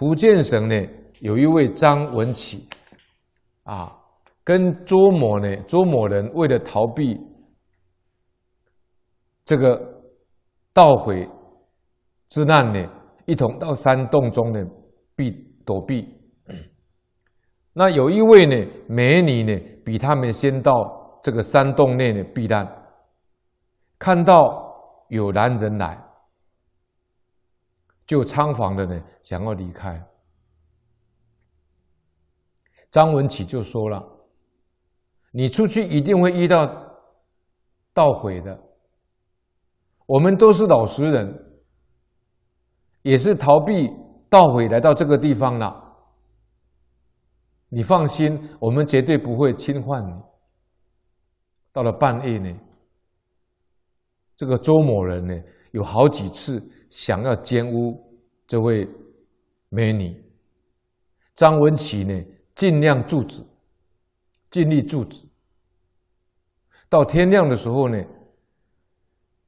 福建省呢，有一位张文启，啊，跟周某呢，周某人为了逃避这个盗匪之难呢，一同到山洞中呢避躲避。那有一位呢美女呢，比他们先到这个山洞内呢避难，看到有男人来。就仓皇的呢，想要离开。张文启就说了：“你出去一定会遇到倒悔的。我们都是老实人，也是逃避倒悔来到这个地方了。你放心，我们绝对不会侵犯你。”到了半夜呢，这个周某人呢。有好几次想要奸污这位美女，张文琪呢，尽量阻止，尽力阻止。到天亮的时候呢，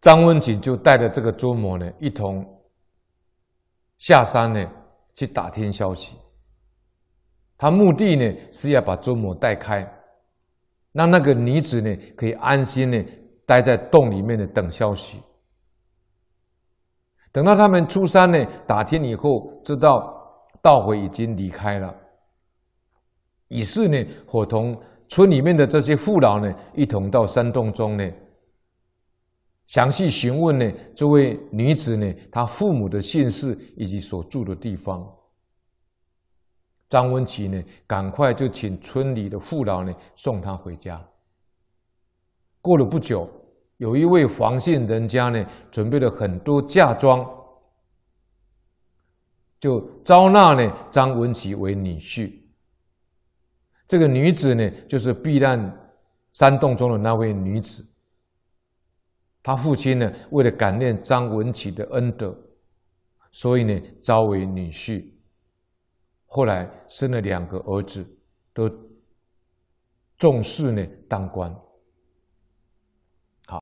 张文琪就带着这个周某呢，一同下山呢，去打听消息。他目的呢，是要把周某带开，让那个女子呢，可以安心呢，待在洞里面的等消息。等到他们出山呢，打听以后知道道回已经离开了，于是呢，伙同村里面的这些父老呢，一同到山洞中呢，详细询问呢，这位女子呢，她父母的姓氏以及所住的地方。张文琪呢，赶快就请村里的父老呢，送她回家。过了不久。有一位黄姓人家呢，准备了很多嫁妆，就招纳呢张文琪为女婿。这个女子呢，就是避难山洞中的那位女子。他父亲呢，为了感念张文琪的恩德，所以呢，招为女婿。后来生了两个儿子，都重视呢当官。